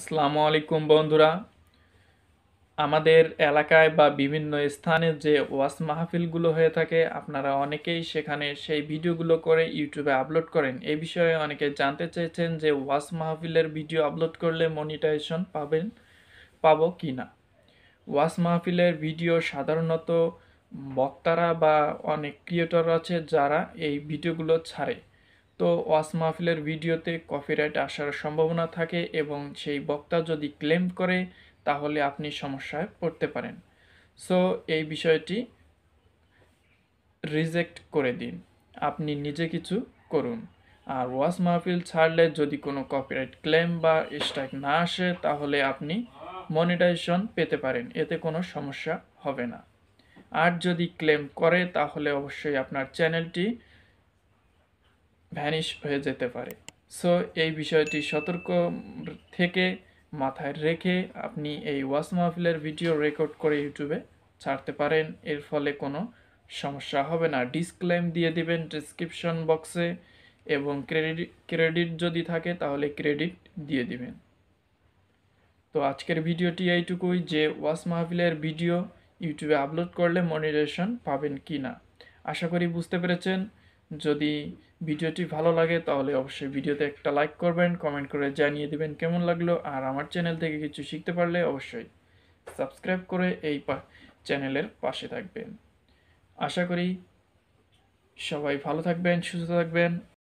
আসসালামু আলাইকুম বন্ধুরা আমাদের এলাকায় বা বিভিন্ন স্থানে যে ওয়াজ মাহফিলগুলো হয়ে থাকে আপনারা অনেকেই সেখানে সেই ভিডিওগুলো করে ইউটিউবে আপলোড করেন এ বিষয়ে অনেকে জানতে চেয়েছেন যে ওয়াজ মাহফিলের ভিডিও আপলোড করলে মনিটাইজেশন পাবেন পাবো কি না ওয়াজ মাহফিলের ভিডিও সাধারণত বক্তারা বা অনেক ক্রিয়েটর আছে যারা এই ভিডিওগুলো ছাড়ে তো ওয়াস মাহফিলের ভিডিওতে কপিরাইট আসার সম্ভাবনা থাকে এবং সেই বক্তা যদি ক্লেম করে তাহলে আপনি সমস্যায় পড়তে পারেন সো এই বিষয়টি রিজেক্ট করে দিন আপনি নিজে কিছু করুন আর ওয়াস মাহফিল ছাড়লে যদি কোনো কপিরাইট ক্লেম বা স্ট্রাইক না আসে তাহলে আপনি মনিটাইজেশন পেতে পারেন এতে কোনো সমস্যা হবে না আর যদি ক্লেম করে তাহলে অবশ্যই আপনার চ্যানেলটি ভ্যানিশ হয়ে যেতে পারে সো এই বিষয়টি সতর্ক থেকে মাথায় রেখে আপনি এই ওয়াশ মাহফিলের ভিডিও রেকর্ড করে ইউটিউবে ছাড়তে পারেন এর ফলে কোনো সমস্যা হবে না ডিসক্লেম দিয়ে দিবেন ডিসক্রিপশন বক্সে এবং ক্রেডিট ক্রেডিট যদি থাকে তাহলে ক্রেডিট দিয়ে দিবেন তো আজকের ভিডিওটি এইটুকুই যে ওয়াশ মাহফিলের ভিডিও ইউটিউবে আপলোড করলে মনিটেশন পাবেন কি না আশা করি বুঝতে পেরেছেন যদি ভিডিওটি ভালো লাগে তাহলে অবশ্যই ভিডিওতে একটা লাইক করবেন কমেন্ট করে জানিয়ে দেবেন কেমন লাগলো আর আমার চ্যানেল থেকে কিছু শিখতে পারলে অবশ্যই সাবস্ক্রাইব করে এই চ্যানেলের পাশে থাকবেন আশা করি সবাই ভালো থাকবেন সুস্থ থাকবেন